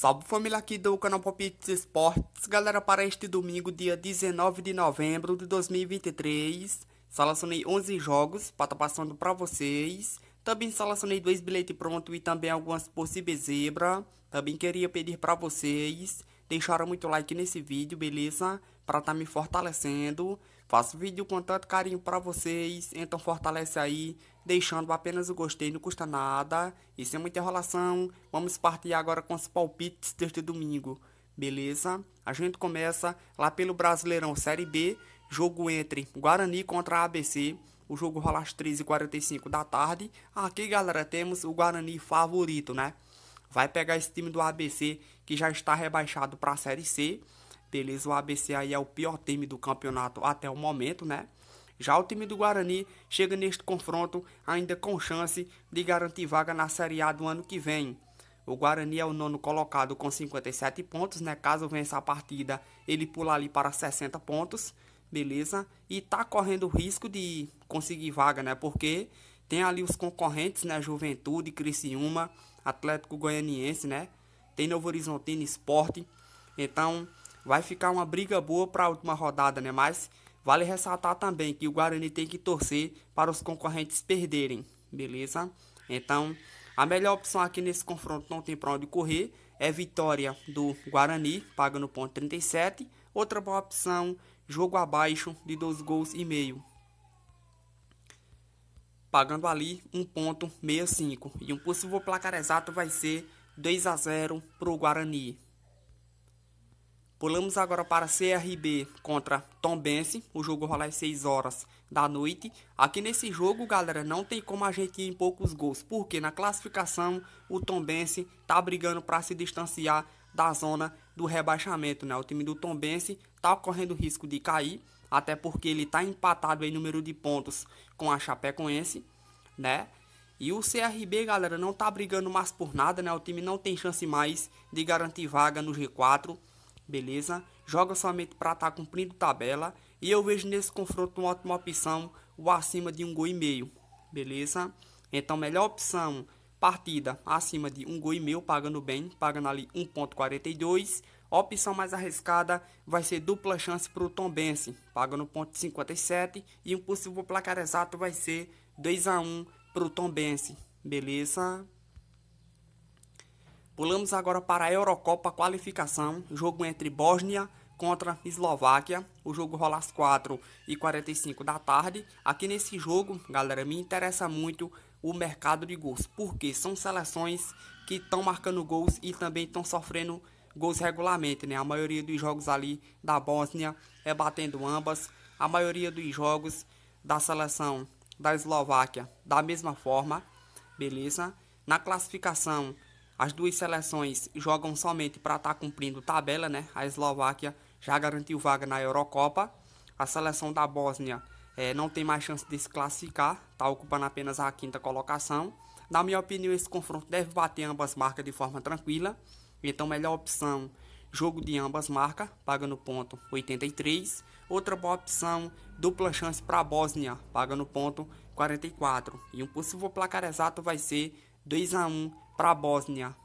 Salve família aqui do canal Palpites Esportes, galera, para este domingo, dia 19 de novembro de 2023, selecionei 11 jogos para estar tá passando para vocês, também selecionei dois bilhetes prontos e também algumas possíveis zebra, também queria pedir para vocês deixaram muito like nesse vídeo, beleza? Para estar tá me fortalecendo, faço vídeo com tanto carinho para vocês, então fortalece aí, deixando apenas o gostei, não custa nada. E sem muita enrolação, vamos partir agora com os palpites deste domingo, beleza? A gente começa lá pelo Brasileirão Série B, jogo entre Guarani contra ABC. O jogo rola às 13h45 da tarde. Aqui, galera, temos o Guarani favorito, né? Vai pegar esse time do ABC que já está rebaixado para a Série C. Beleza, o ABC aí é o pior time do campeonato até o momento, né? Já o time do Guarani chega neste confronto ainda com chance de garantir vaga na Série A do ano que vem. O Guarani é o nono colocado com 57 pontos, né? Caso vença a partida, ele pula ali para 60 pontos, beleza? E tá correndo o risco de conseguir vaga, né? Porque tem ali os concorrentes, né? Juventude, Criciúma, Atlético Goianiense, né? Tem Novo Horizontino Esporte. Então, vai ficar uma briga boa para a última rodada, né? Mas Vale ressaltar também que o Guarani tem que torcer para os concorrentes perderem, beleza? Então, a melhor opção aqui nesse confronto não tem para onde correr, é vitória do Guarani, paga no ponto 37. Outra boa opção, jogo abaixo de 2 gols e meio. Pagando ali 1.65. E um possível placar exato vai ser 2 a 0 para o Guarani. Pulamos agora para CRB contra Tom Benson. O jogo rola às 6 horas da noite. Aqui nesse jogo, galera, não tem como a gente ir em poucos gols. Porque na classificação, o Tom Benson tá brigando para se distanciar da zona do rebaixamento, né? O time do Tom Benson tá correndo risco de cair. Até porque ele tá empatado em número de pontos com a Chapecoense, né? E o CRB, galera, não tá brigando mais por nada, né? O time não tem chance mais de garantir vaga no G4 beleza? Joga somente para estar tá cumprindo tabela. E eu vejo nesse confronto uma ótima opção, o acima de um gol e meio, beleza? Então, melhor opção, partida acima de um gol e meio, pagando bem, pagando ali 1.42. Opção mais arriscada vai ser dupla chance para o Tom Bense, pagando 1.57. E um possível placar exato vai ser 2 a 1 para o Tom Bense, beleza? Pulamos agora para a Eurocopa qualificação, jogo entre Bósnia contra Eslováquia. O jogo rola às 4h45 da tarde. Aqui nesse jogo, galera, me interessa muito o mercado de gols, porque são seleções que estão marcando gols e também estão sofrendo gols regularmente, né? A maioria dos jogos ali da Bósnia é batendo ambas, a maioria dos jogos da seleção da Eslováquia da mesma forma, beleza? Na classificação as duas seleções jogam somente para estar tá cumprindo tabela, né? A Eslováquia já garantiu vaga na Eurocopa. A seleção da Bósnia é, não tem mais chance de se classificar, está ocupando apenas a quinta colocação. Na minha opinião, esse confronto deve bater ambas marcas de forma tranquila. Então, melhor opção, jogo de ambas marcas, pagando ponto 83. Outra boa opção, dupla chance para a Bósnia, pagando ponto 44. E um possível placar exato vai ser 2 a 1 para a Bósnia.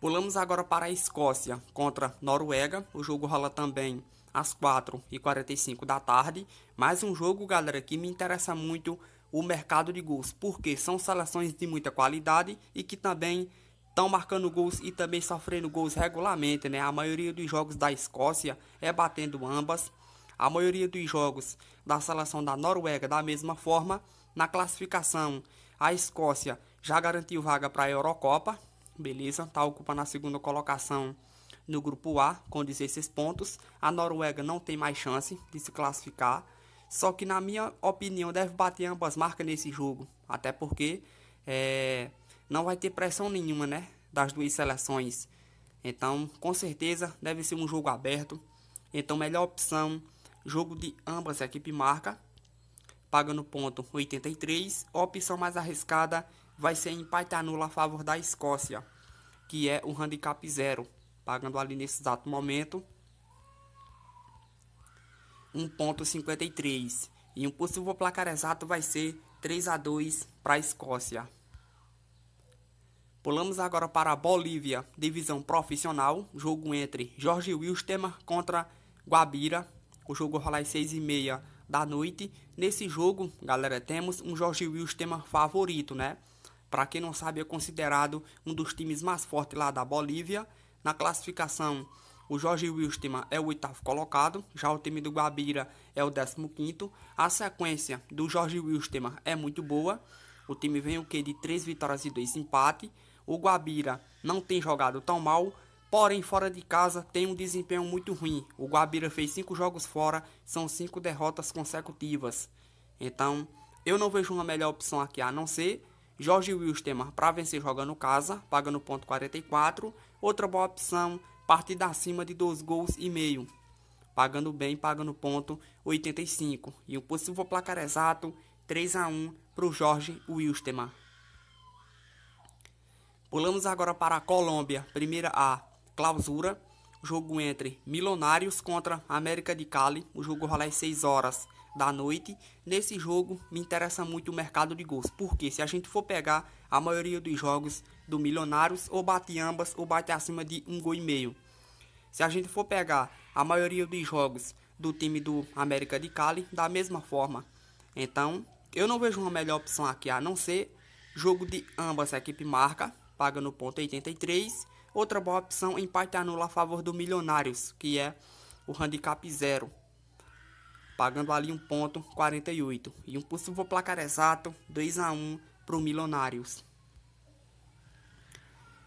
Pulamos agora para a Escócia contra Noruega. O jogo rola também às 4h45 da tarde. Mais um jogo, galera, que me interessa muito o mercado de gols, porque são seleções de muita qualidade e que também estão marcando gols e também sofrendo gols regularmente, né? A maioria dos jogos da Escócia é batendo ambas. A maioria dos jogos da seleção da Noruega da mesma forma. Na classificação, a Escócia já garantiu vaga para a Eurocopa, beleza? Está ocupando a segunda colocação no grupo A com 16 pontos. A Noruega não tem mais chance de se classificar. Só que, na minha opinião, deve bater ambas marcas nesse jogo. Até porque é, não vai ter pressão nenhuma né, das duas seleções. Então, com certeza, deve ser um jogo aberto. Então, melhor opção: jogo de ambas a equipe marca, pagando ponto 83. Opção mais arriscada: vai ser empate a a favor da Escócia, que é o handicap zero, pagando ali nesse exato momento 1.53. E um possível placar exato vai ser 3 a 2 para a Escócia. Pulamos agora para a Bolívia, divisão profissional, jogo entre Jorge Wilstermann contra Guabira. O jogo rola às 6 e meia da noite. Nesse jogo, galera, temos um Jorge Wilstermann favorito, né? Para quem não sabe, é considerado um dos times mais fortes lá da Bolívia. Na classificação, o Jorge Wilstermann é o oitavo colocado, já o time do Guabira é o décimo quinto. A sequência do Jorge Wilstermann é muito boa. O time vem o que de três vitórias e dois empates. O Guabira não tem jogado tão mal, porém fora de casa tem um desempenho muito ruim. O Guabira fez cinco jogos fora, são cinco derrotas consecutivas. Então, eu não vejo uma melhor opção aqui a não ser Jorge Wilstermann para vencer jogando casa, paga no ponto 44. Outra boa opção, partida acima de 2 gols e meio. Pagando bem, paga no ponto 85. E o possível placar exato, 3 a 1 para o Jorge Wilstermann. Pulamos agora para a Colômbia, primeira A, clausura. Jogo entre Milionários contra América de Cali. O jogo rola às 6 horas da noite. Nesse jogo me interessa muito o mercado de gols, porque se a gente for pegar a maioria dos jogos do Milionários, ou bate ambas ou bate acima de um gol e meio. Se a gente for pegar a maioria dos jogos do time do América de Cali, da mesma forma. Então, eu não vejo uma melhor opção aqui a não ser jogo de ambas a equipe marca, paga no ponto 83. Outra boa opção, empate anula a favor do Milionários, que é o handicap zero pagando ali 1.48 e um possível placar exato 2 a 1 para o Milionários.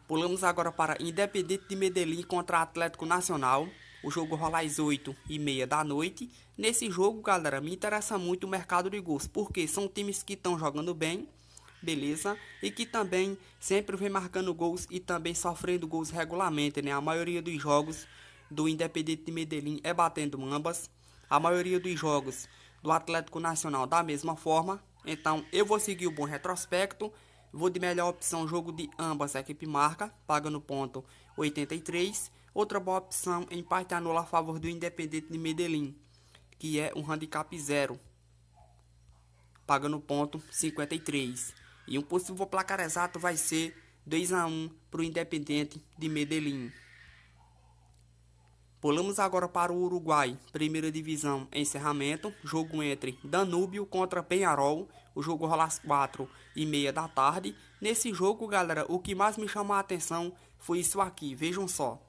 Pulamos agora para Independente de Medellín contra Atlético Nacional. O jogo rola às 8 e meia da noite. Nesse jogo, galera, me interessa muito o mercado de gols, porque são times que estão jogando bem, beleza? E que também sempre vem marcando gols e também sofrendo gols regularmente, né? A maioria dos jogos do Independente de Medellín é batendo ambas a maioria dos jogos do Atlético Nacional da mesma forma. Então eu vou seguir o bom retrospecto. Vou de melhor opção jogo de ambas a equipe marca, pagando ponto 83. Outra boa opção empate anula a favor do Independente de Medellín, que é um handicap zero, pagando ponto 53. E um possível placar exato vai ser 2 a 1 para o Independente de Medellín. Pulamos agora para o Uruguai, primeira divisão, encerramento, jogo entre Danúbio contra Penharol, o jogo rola às 4 e meia da tarde. Nesse jogo, galera, o que mais me chamou a atenção foi isso aqui, vejam só.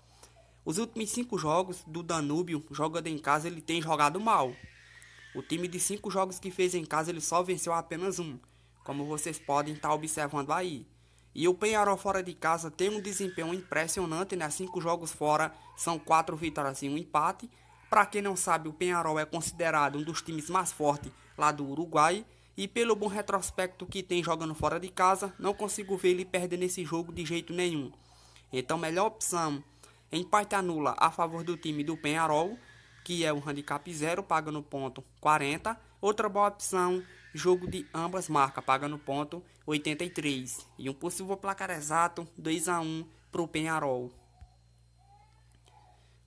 Os últimos 5 jogos do Danúbio, jogando em casa, ele tem jogado mal. O time de 5 jogos que fez em casa, ele só venceu apenas um, como vocês podem estar tá observando aí. E o Penharol fora de casa tem um desempenho impressionante, né? Cinco jogos fora, são quatro vitórias e um empate. Para quem não sabe, o Penharol é considerado um dos times mais fortes lá do Uruguai. E pelo bom retrospecto que tem jogando fora de casa, não consigo ver ele perder nesse jogo de jeito nenhum. Então, melhor opção, empate anula a favor do time do Penharol, que é o handicap 0, paga no ponto 40. Outra boa opção, jogo de ambas marcas, pagando ponto 83 e um possível placar exato 2 a 1 para o Penharol.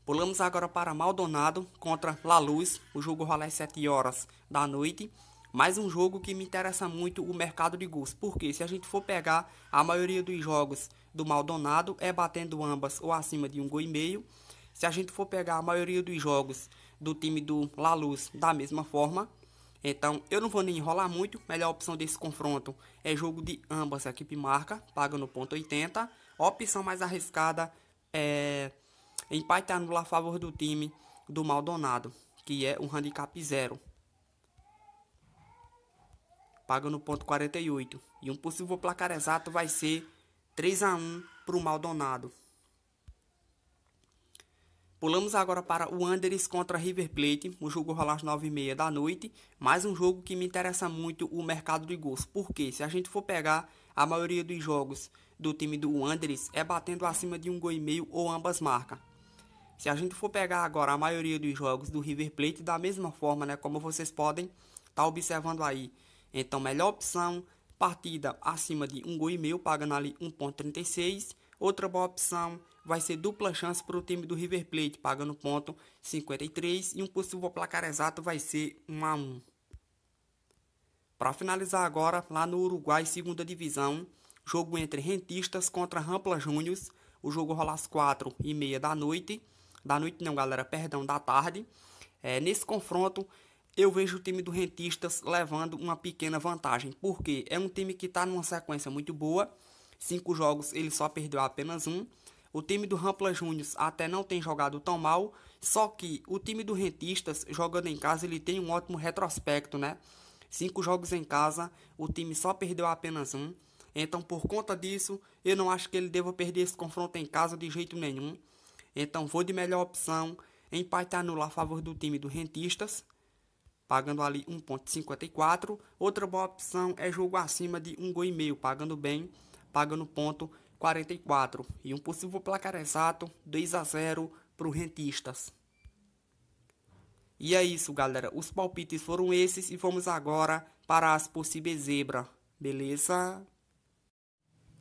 Pulamos agora para Maldonado contra La Luz, o jogo rola às 7 horas da noite. Mais um jogo que me interessa muito o mercado de gols, porque se a gente for pegar a maioria dos jogos do Maldonado é batendo ambas ou acima de um gol e meio. Se a gente for pegar a maioria dos jogos do time do La Luz da mesma forma, então eu não vou nem enrolar muito, melhor opção desse confronto é jogo de ambas, a equipe marca, paga no ponto 80. A opção mais arriscada é empate anular a favor do time do Maldonado, que é um handicap zero. Paga no ponto 48. E um possível placar exato vai ser 3 a 1 para o Maldonado. Pulamos agora para o Wanderers contra River Plate, o jogo rolar às 9h30 da noite, mais um jogo que me interessa muito o mercado de gols, porque se a gente for pegar a maioria dos jogos do time do Wanderers é batendo acima de um gol e meio ou ambas marcas. Se a gente for pegar agora a maioria dos jogos do River Plate da mesma forma, né, como vocês podem estar tá observando aí. Então, melhor opção, partida acima de um gol e meio, pagando ali 1.36. Outra boa opção, vai ser dupla chance para o time do River Plate, pagando ponto 53 e um possível placar exato vai ser 1 a 1. Para finalizar agora, lá no Uruguai, segunda divisão, jogo entre Rentistas contra Rampla Júnior. O jogo rola às 4 e meia da noite. Da noite não, galera, perdão, da tarde. É, nesse confronto, eu vejo o time do Rentistas levando uma pequena vantagem, porque é um time que está numa sequência muito boa. Cinco jogos, ele só perdeu apenas um. O time do Rampla Júnior até não tem jogado tão mal, só que o time do Rentistas, jogando em casa, ele tem um ótimo retrospecto, né? Cinco jogos em casa, o time só perdeu apenas um. Então, por conta disso, eu não acho que ele deva perder esse confronto em casa de jeito nenhum. Então, vou de melhor opção, empate anular a favor do time do Rentistas, pagando ali 1.54. Outra boa opção é jogo acima de um e meio, pagando bem, pagando ponto 44 e um possível placar exato 2 a 0 para o Rentistas. E é isso, galera. Os palpites foram esses e vamos agora para as possíveis zebra, beleza?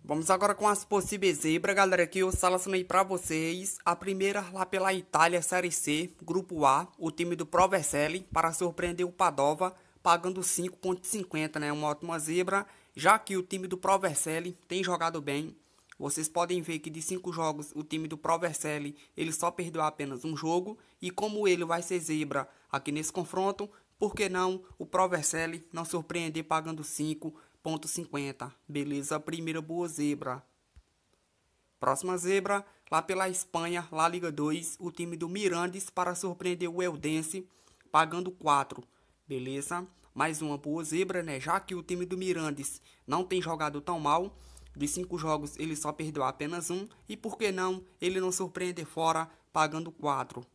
Vamos agora com as possíveis zebra, galera, que eu selecionei para vocês. A primeira lá pela Itália, Série C, Grupo A, o time do Provercelli, para surpreender o Padova, pagando 5.50, né? Uma ótima zebra, já que o time do Provercelli tem jogado bem vocês podem ver que de cinco jogos, o time do Provercelli, ele só perdeu apenas um jogo. E como ele vai ser zebra aqui nesse confronto, por que não o Pro Vercelli não surpreender pagando 5,50? Beleza, primeira boa zebra. Próxima zebra, lá pela Espanha, lá Liga 2, o time do Mirandes para surpreender o Eldense, pagando 4. Beleza? Mais uma boa zebra, né? Já que o time do Mirandes não tem jogado tão mal, dos cinco jogos, ele só perdeu apenas um e, por que não, ele não surpreender fora, pagando quatro.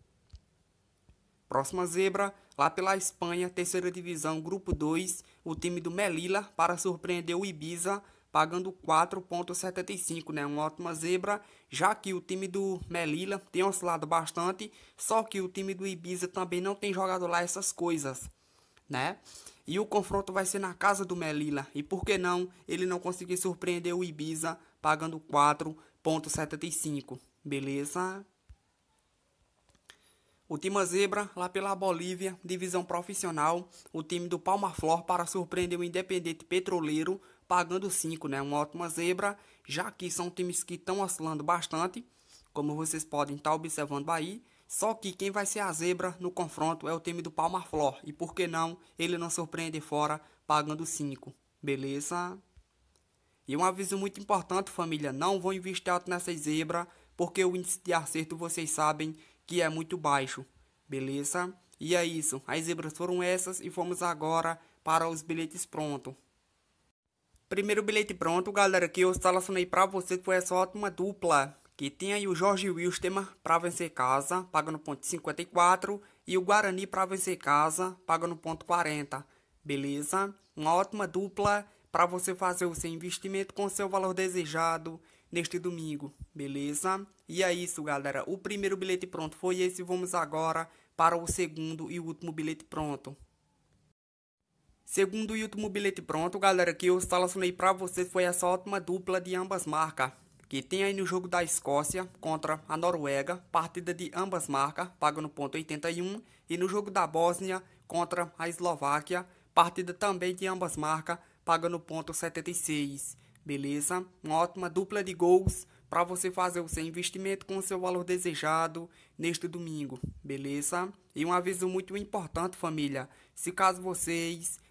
Próxima zebra, lá pela Espanha, terceira divisão, grupo 2, o time do Melilla para surpreender o Ibiza, pagando 4,75, né? Uma ótima zebra, já que o time do Melilla tem oscilado bastante, só que o time do Ibiza também não tem jogado lá essas coisas, né? E o confronto vai ser na casa do Melilla. E por que não ele não conseguir surpreender o Ibiza pagando 4,75? Beleza? O Tima Zebra, lá pela Bolívia, divisão profissional, o time do Palma Flor para surpreender o Independente Petroleiro, pagando 5, né? Uma ótima zebra, já que são times que estão oscilando bastante, como vocês podem estar observando aí. Só que quem vai ser a zebra no confronto é o time do Palmar Flor. E por que não ele não surpreende fora pagando 5? Beleza? E um aviso muito importante, família: não vão investir alto nessa zebra porque o índice de acerto vocês sabem que é muito baixo. Beleza? E é isso. As zebras foram essas e vamos agora para os bilhetes prontos. Primeiro bilhete pronto, galera, que eu selecionei para você foi essa ótima dupla que tem aí o Jorge Wilstermann para vencer casa, paga no ponto 54, e o Guarani para vencer casa, paga no ponto 40. Beleza? Uma ótima dupla para você fazer o seu investimento com o seu valor desejado neste domingo, beleza? E é isso, galera. O primeiro bilhete pronto foi esse. Vamos agora para o segundo e último bilhete pronto. Segundo e último bilhete pronto, galera, que eu selecionei para vocês foi essa ótima dupla de ambas marcas que tem aí no jogo da Escócia contra a Noruega, partida de ambas marcas, paga no ponto 81, e no jogo da Bósnia contra a Eslováquia, partida também de ambas marcas, paga no ponto 76. Beleza? Uma ótima dupla de gols para você fazer o seu investimento com o seu valor desejado neste domingo, beleza? E um aviso muito importante, família. Se caso vocês